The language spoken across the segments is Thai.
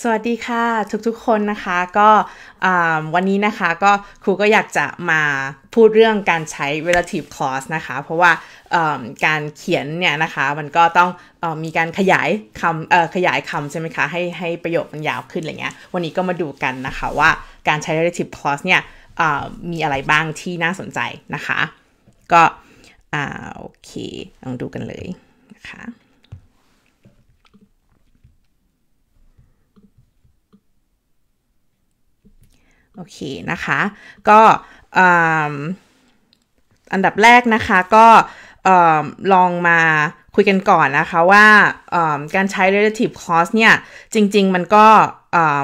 สวัสดีค่ะทุกๆคนนะคะก็วันนี้นะคะก็ครูก็อยากจะมาพูดเรื่องการใช้ relative clause นะคะ เพราะว่าการเขียนเนี่ยนะคะมันก็ต้องอมีการขยายคำขยายคำใช่ไหมคะ ให้ให้ประโยคมันยาวขึ้นอะไรเงี้ยวันนี้ก็มาดูกันนะคะว่าการใช้ relative clause เนี่ยมีอะไรบ้างที่น่าสนใจนะคะก็โอเค ลองดูกันเลยนะคะโอเคนะคะก็อันดับแรกนะคะก็ลองมาคุยกันก่อนนะคะว่าการใช้ relative cost เนี่ยจริงๆมันก็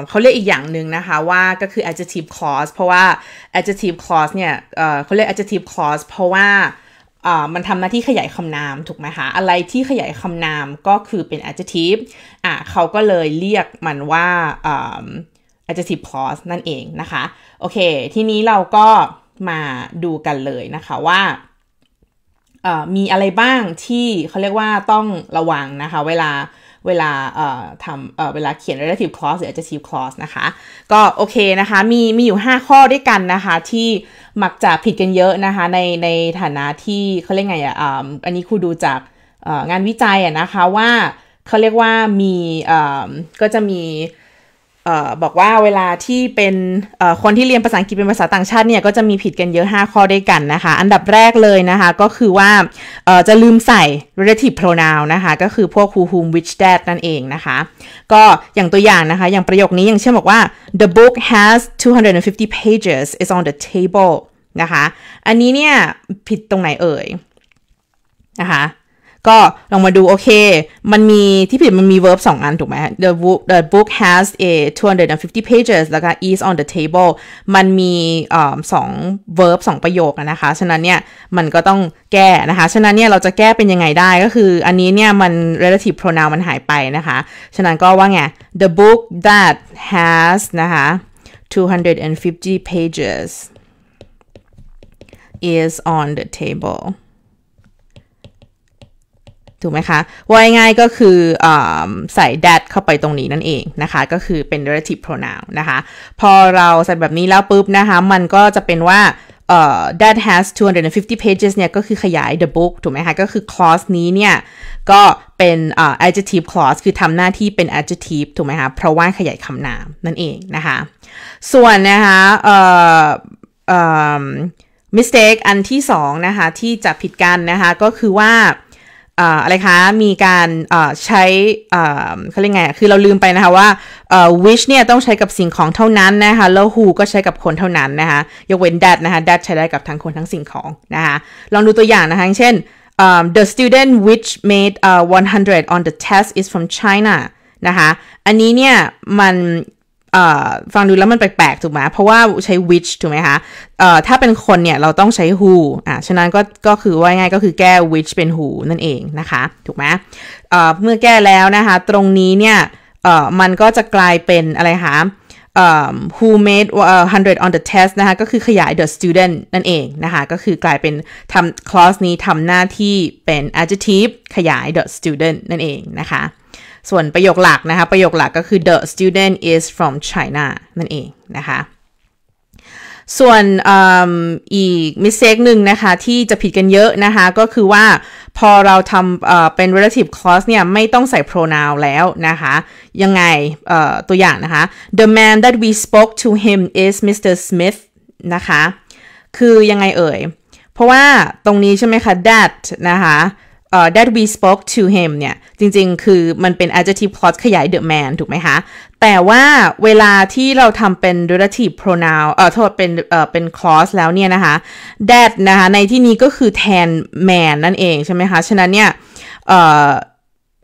เขาเรียกอีกอย่างหนึ่งนะคะ ว่าก็คือ adjective c l a u s e เพราะว่า adjective c l a u s e เนี่ยเขาเรียก adjective c l a u s e เพราะว่ามันทำหน้าที่ขยายคำนามถูกไหมคะอะไรที่ขยายคำนามก็คือเป็น adjective อ่ะเขาก็เลยเรียกมันว่า adjective clause นั่นเองนะคะโอเค ทีนี้เราก็มาดูกันเลยนะคะว่า มีอะไรบ้างที่เขาเรียกว่าต้องระวังนะคะเวลาเวลาทำเวลาเขียน relative clause หรือ adjective clause นะคะ ก็โอเคนะคะมีมีอยู่ 5 ข้อด้วยกันนะคะที่มักจะผิดกันเยอะนะคะในในฐานะที่เขาเรียกไงอ่ะอันนี้ครูดูจากงานวิจัยนะคะว่าเขาเรียกว่ามีก็จะมีบอกว่าเวลาที่เป็นคนที่เรียนภาษาอังกฤษเป็นภาษาต่างชาติเนี่ย ก็จะมีผิดกันเยอะ 5 ข้อด้วยกันนะคะ อันดับแรกเลยนะคะ ก็คือว่าจะลืมใส่ relative pronoun นะคะ ก็คือพวก who whom which that นั่นเองนะคะ ก็อย่างตัวอย่างนะคะ อย่างประโยคนี้อย่างเช่นบอกว่า the book has 250 pages is on the table นะคะ อันนี้เนี่ย ผิดตรงไหนเอ่ยนะคะก็ลองมาดู โอเค มันมีที่ผิดมันมี verb 2 อัน ถูกไหม the book the book has a 250 pages แล้วก็ is on the table มันมีสอง verb 2ประโยคนะคะ ฉะนั้นเนี่ย มันก็ต้องแก้นะคะ ฉะนั้นเนี่ย เราจะแก้เป็นยังไงได้ ก็คืออันนี้เนี่ย มัน relative pronoun มันหายไปนะคะ ฉะนั้นก็ว่าไง the book that has นะคะ250 pages is on the table ูกไหมคะว่าง่ายก็คืออใส่ that เข้าไปตรงนี้นั่นเองนะคะ ก็คือเป็น relative pronoun นะคะ พอเราใส่แบบนี้แล้วปุ๊บนะคะ มันก็จะเป็นว่า uh, that has 250 pages เนี่ยก็คือขยาย the book ถูกไหมคะก็คือ clause นี้เนี่ยก็เป็น uh, adjective clause คือทำหน้าที่เป็น adjective ถูกไหมคะเพราะว่าขยายคำนามนั่นเองนะคะ ส่วนนะคะ uh, u h mistake อันที่สองนะคะ ที่จะผิดกันนะคะก็คือว่าอะไรคะ มีการใช้เขาเรียกไงคือเราลืมไปนะคะ ว่า wish เนี่ยต้องใช้กับสิ่งของเท่านั้นนะคะแล้ว who ก็ใช้กับคนเท่านั้นนะคะ ยกเว้น that นะคะ that ใช้ได้กับทั้งคนทั้งสิ่งของนะคะ ลองดูตัวอย่างนะคะเช่น the student which made 100 on the test is from China นะคะ อันนี้เนี่ยมันฟังดูแล้วมันแปลกๆ ถูกไหมเพราะว่าใช้ which ถูกไหมคะถ้าเป็นคนเนี่ย เราต้องใช้ who อ่ะฉะนั้นก็ก็คือว่าง่ายก็คือแก้ which เป็น who นั่นเอง นะคะ ถูกไหมเมื่อแก้แล้วนะคะตรงนี้เนี่ยมันก็จะกลายเป็นอะไรคะ who made 100 on the test นะคะ ก็คือขยาย the student นั่นเองนะคะ ก็คือกลายเป็นทำ clause นี้ทำหน้าที่เป็น adjective ขยาย the student นั่นเองนะคะส่วนประโยคหลักนะคะ ประโยคหลักก็คือ the student is from China นั่นเองนะคะ ส่วนอีก มิสเซกหนึ่งนะคะ ที่จะผิดกันเยอะนะคะ ก็คือว่าพอเราทำเป็น relative clause เนี่ย ไม่ต้องใส่ pronoun แล้วนะคะ ยังไงตัวอย่างนะคะ the man that we spoke to him is Mr. Smith นะคะ คือยังไงเอ่ย เพราะว่าตรงนี้ใช่ไหมคะ that นะคะ uh, that we spoke to him เนี่ย จริง ๆ คือ มันเป็น adjective clause ขยาย the man ถูกไหมคะ แต่ว่าเวลาที่เราทำเป็น relative pronoun เอ่อโทษเป็นเอ่อเป็น clause แล้วเนี่ยนะคะ that นะคะ ในที่นี้ก็คือ แทน man นั่นเองใช่ไหมคะ ฉะนั้นเนี่ย เอ่อ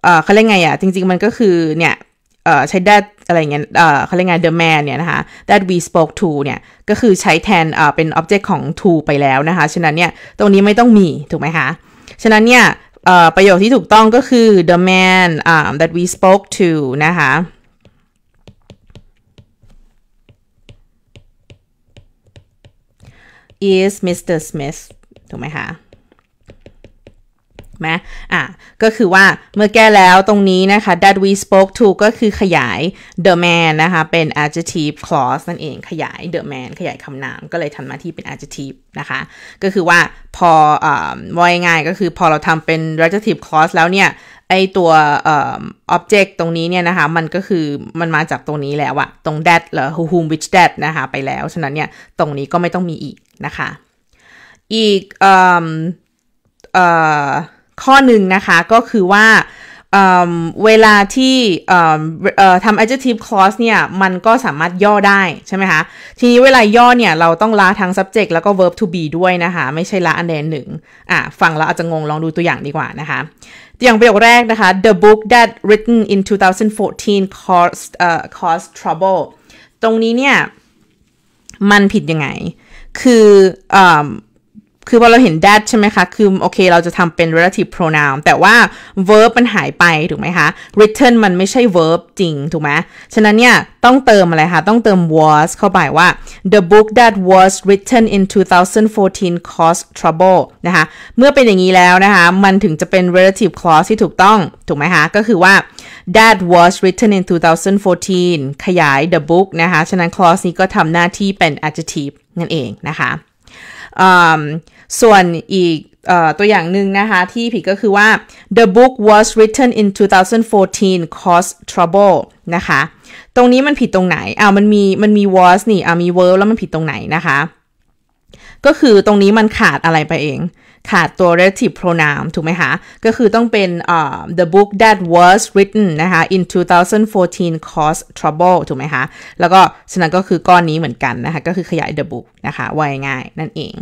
เอ่อเขาเรียกไงอะ่ะจริง ๆ มันก็คือเนี่ยเอ่อใช้ that อะไรเงี้ยเอ่อเขาเรียกไง the man เนี่ยนะคะ that we spoke to เนี่ย ก็คือใช้แทนเอ่อเป็น object ของ to ไปแล้วนะคะฉะนั้นเนี่ยตรงนี้ไม่ต้องมีถูกไหมคะฉะนั้นเนี่ยประโยคที่ถูกต้องก็คือ the man uh, that we spoke to นะคะอีสมิสเตอร์สมิธถูกไหมคะไหมอ่ะก็คือว่าเมื่อแก้แล้วตรงนี้นะคะ that we spoke to ก็คือขยาย the man นะคะ เป็น adjective clause นั่นเองขยาย the man ขยายคำนามก็เลยทำหน้าที่เป็น adjective นะคะ ก็คือว่าพออว่ายง่ายก็คือพอเราทำเป็น adjective clause แล้วเนี่ย ไอตัวอ object ตรงนี้เนี่ยนะคะ มันก็คือมันมาจากตรงนี้แล้วอะตรง that หรือ whom which that นะคะไปแล้วฉะนั้นเนี่ยตรงนี้ก็ไม่ต้องมีอีกนะคะอีกอ่อข้อหนึ่งนะคะ ก็คือว่าเวลาที่ทำ adjective clause เนี่ย มันก็สามารถย่อได้ใช่ไหมคะ ทีนี้เวลาย่อเนี่ย เราต้องละทั้ง subject แล้วก็ verb to be ด้วยนะคะ ไม่ใช่ละอันใดหนึ่ง อ่ะ ฟังแล้วอาจจะงงลองดูตัวอย่างดีกว่านะคะอย่างประโยคแรกนะคะ the book that written in 2014 caused uh, caused trouble ตรงนี้เนี่ย มันผิดยังไง คืออคือพอเราเห็น that ใช่ไหมคะ คือ โอเค เราจะทำเป็น relative pronoun แต่ว่า verb มันหายไป ถูกไหมคะ written มันไม่ใช่ verb จริง ถูกไหม ฉะนั้นเนี่ย ต้องเติมอะไรคะ ต้องเติม was เข้าไปว่า the book that was written in 2014 caused trouble นะคะ เมื่อเป็นอย่างนี้แล้วนะคะ มันถึงจะเป็น relative clause ที่ถูกต้อง ถูกไหมคะ ก็คือว่า that was written in 2014 ขยาย the book นะคะ ฉะนั้น clause นี้ก็ทำหน้าที่เป็น adjective นั่นเองนะคะส่วนอีกตัวอย่างหนึ่งนะคะ ที่ผิดก็คือว่า the book was written in 2014 caused trouble นะคะ ตรงนี้มันผิดตรงไหนอ้าวมันมีมันมี was นี่อ่ามี verb แล้วมันผิดตรงไหนนะคะก็คือตรงนี้มันขาดอะไรไปเอง ขาดตัว relative pronoun ถูกไหมคะ ก็คือต้องเป็น uh, the book that was written นะคะ in 2014 caused trouble ถูกไหมคะ แล้วก็ฉะนั้นก็คือก้อนนี้เหมือนกันนะคะ ก็คือขยาย the book นะคะไวง่ายนั่นเอง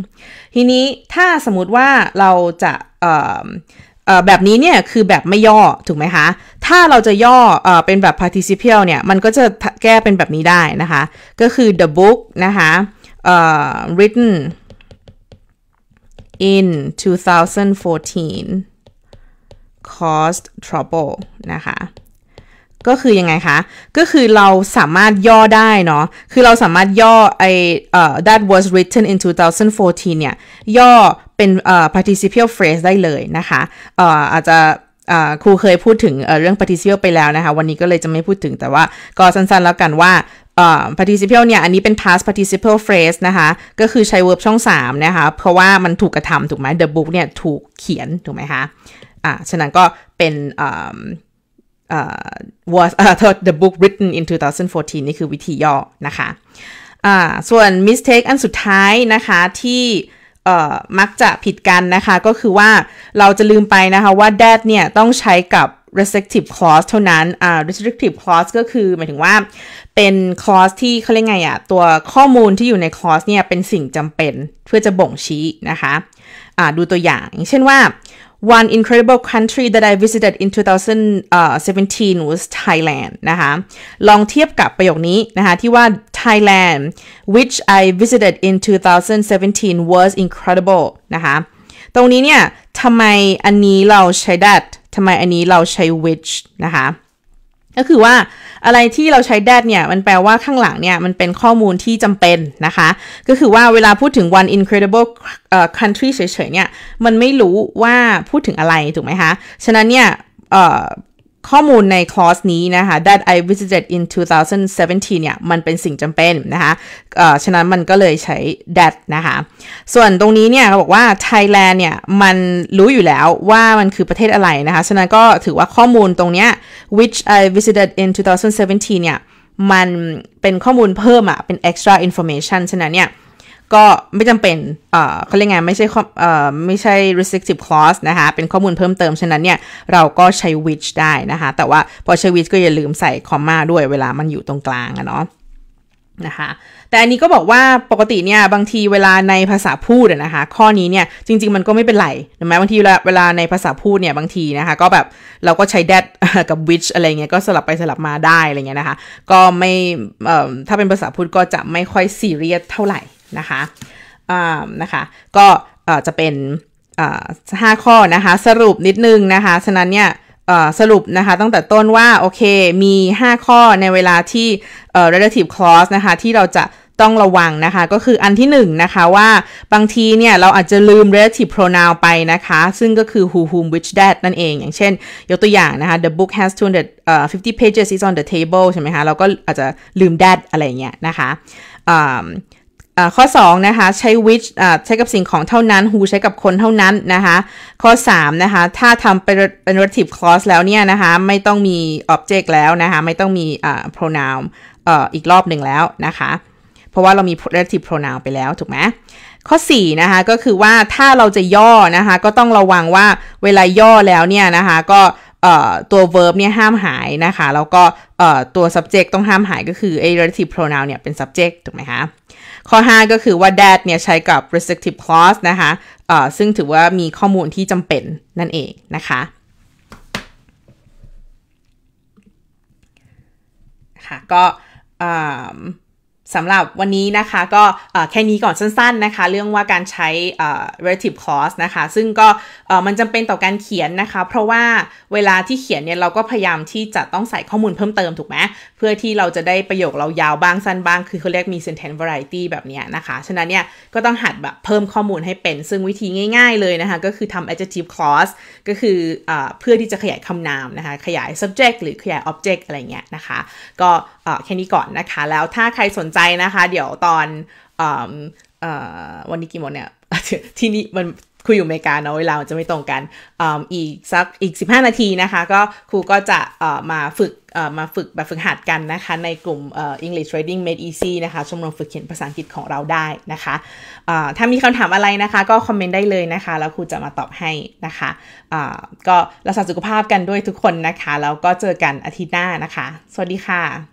ทีนี้ถ้าสมมติว่าเราจะแบบนี้เนี่ย คือแบบไม่ย่อ ถูกไหมคะ ถ้าเราจะย่ออเป็นแบบ participial เนี่ย มันก็จะแก้เป็นแบบนี้ได้นะคะ ก็คือ the book นะคะ written in 2014 caused trouble นะคะ ก็คือยังไงคะ ก็คือเราสามารถย่อได้เนาะ คือเราสามารถย่อไอ uh, that was written in 2014 เนี่ย ย่อเป็น uh, participial phrase ได้เลยนะคะ uh, อาจจะครูเคยพูดถึงเรื่อง participial ไปแล้วนะคะ วันนี้ก็เลยจะไม่พูดถึง แต่ว่าก็สั้นๆแล้วกันว่า participle เนี่ย อันนี้เป็น past participle phrase นะคะ ก็คือใช้ verb ช่อง 3 นะคะ เพราะว่ามันถูกกระทำถูกไหม the book เนี่ย ถูกเขียน ถูกไหมคะอ่าฉะนั้นก็เป็นอ่ was uh, the book written in 2014 นี่คือวิธีย่อนะคะอ่าส่วน mistake อันสุดท้ายนะคะ ที่มักจะผิดกันนะคะ ก็คือว่าเราจะลืมไปนะคะว่า that เนี่ย ต้องใช้กับ restrictive clause เท่านั้นอ่า restrictive clause ก็คือหมายถึงว่าเป็นคอร์สที่เขาเรียกไงอะตัวข้อมูลที่อยู่ในคอร์สเนี่ย เป็นสิ่งจำเป็น เพื่อจะบ่งชี้นะคะอ่าดูตัวอย่างอย่าง เช่นว่า one incredible country that I visited in 2017 was Thailand นะคะลองเทียบกับประโยคนี้นะคะที่ว่า Thailand which I visited in 2017 was incredible นะคะตรงนี้เนี่ยทำไมอันนี้เราใช้ that ทำไมอันนี้เราใช้ which นะคะก็คือว่าอะไรที่เราใช้ that เนี่ย มันแปลว่าข้างหลังเนี่ย มันเป็นข้อมูลที่จำเป็นนะคะ ก็คือว่าเวลาพูดถึง one incredible country เฉยๆเนี่ย มันไม่รู้ว่าพูดถึงอะไร ถูกไหมคะ ฉะนั้นเนี่ยข้อมูลในคอร์สนี้นะคะ that I visited in 2017 เนี่ย มันเป็นสิ่งจำเป็น นะคะฉะนั้นมันก็เลยใช้ that นะคะ ส่วนตรงนี้เนี่ยเขาบอกว่า Thailand เนี่ย มันรู้อยู่แล้วว่ามันคือประเทศอะไรนะคะ ฉะนั้นก็ถือว่าข้อมูลตรงเนี้ย which I visited in 2017 เนี่ย มันเป็นข้อมูลเพิ่มอะเป็น extra information ฉะนั้นเนี่ยก็ไม่จำเป็นเขาเรียกไงไม่ใช่ไม่ใช่ restrictive clause นะคะเป็นข้อมูลเพิ่มเติมฉะนั้นเนี่ยเราก็ใช้ which ได้นะคะแต่ว่าพอใช้ which ก็อย่าลืมใส่คอมมาด้วยเวลามันอยู่ตรงกลางอะเนาะนะคะแต่อันนี้ก็บอกว่าปกติเนี่ยบางทีเวลาในภาษาพูดนะคะข้อนี้เนี่ยจริงๆมันก็ไม่เป็นไรถูกไหมบางทีเวลาเวลาในภาษาพูดเนี่ยบางทีนะคะก็แบบเราก็ใช้ that กับ which อะไรเงี้ยก็สลับไปสลับมาได้อะไรเงี้ยนะคะก็ไม่ถ้าเป็นภาษาพูดก็จะไม่ค่อยซีเรียสเท่าไหร่นะคะนะคะ ก็จะเป็นห้าข้อนะคะ สรุปนิดนึงนะคะ ฉะนั้นเนี่ยสรุปนะคะ ตั้งแต่ต้นว่า โอเค มี 5 ข้อในเวลาที่ relative clause นะคะ ที่เราจะต้องระวังนะคะ ก็คืออันที่1นนะคะว่า บางทีเนี่ย เราอาจจะลืม relative pronoun ไปนะคะ ซึ่งก็คือ who whom which that นั่นเอง อย่างเช่น ยกตัวอย่างนะคะ the book has 250 pages is on the table ใช่ไหมคะ เราก็อาจจะลืม that อะไรเงี้ยนะคะข้อ2นะคะใช้ which ใช้กับสิ่งของเท่านั้น who ใช้กับคนเท่านั้นนะคะข้อ3นะคะถ้าทำเป็น relative clause แล้วเนี่ยนะคะไม่ต้องมี object แล้วนะคะไม่ต้องมี pronoun อีกรอบหนึ่งแล้วนะคะเพราะว่าเรามี relative pronoun ไปแล้วถูกไหมข้อ4นะคะก็คือว่าถ้าเราจะย่อนะคะก็ต้องระวังว่าเวลาย่อแล้วเนี่ยนะคะก็ตัว verb เนี่ยห้ามหายนะคะแล้วก็ตัว subject ต้องห้ามหายก็คือ relative pronoun เนี่ยเป็น subject ถูกไหมคะข้อ5ก็คือว่า that เนี่ยใช้กับ restrictive clause นะคะซึ่งถือว่ามีข้อมูลที่จำเป็น นั่นเองนะคะ ค่ะ ก็สำหรับวันนี้นะคะ ก็แค่นี้ก่อนสั้นๆ นะคะ เรื่องว่าการใช้ relative c l a u s e นะคะ ซึ่งก็มันจำเป็นต่อการเขียนนะคะ เพราะว่าเวลาที่เขียนเนี่ยเราก็พยายามที่จะต้องใส่ข้อมูลเพิ่มเติมถูกไหมเพื่อที่เราจะได้ประโยคเรายาวบ้างสั้นบ้าง คือเขาเรียกมี sentence variety แบบนี้นะคะ ฉะนั้นเนี่ยก็ต้องหัดแบบเพิ่มข้อมูลให้เป็นซึ่งวิธีง่าย ๆเลยนะคะก็คือทำ adjective clause ก็คืออเพื่อที่จะขยายคำนามนะคะขยาย subject หรือขยาย object อะไรเงี้ยนะคะก็แค่นี้ก่อนนะคะ แล้วถ้าใครสนใจนะคะเดี๋ยวตอนออวันนี้กี่โมงเนี่ย ที่นี่มันคุยอยู่อเมริกาเนาะเวลาจะไม่ตรงกันอีกสักอีก 15 นาทีนะคะก็ครูก็จะมาฝึกมาฝึกแบบฝึกหัดกันนะคะ ในกลุ่ม English r a d i n g Made Easy นะคะ ชมรมฝึกเขียนภาษาอังกฤษของเราได้นะคะ ถ้ามีคำถามอะไรนะคะก็คอมเมนต์ได้เลยนะคะ แล้วครูจะมาตอบให้นะคะ ก็รักษาสุขภาพกันด้วยทุกคนนะคะแล้วก็เจอกันอาทิตย์หน้านะคะ สวัสดีค่ะ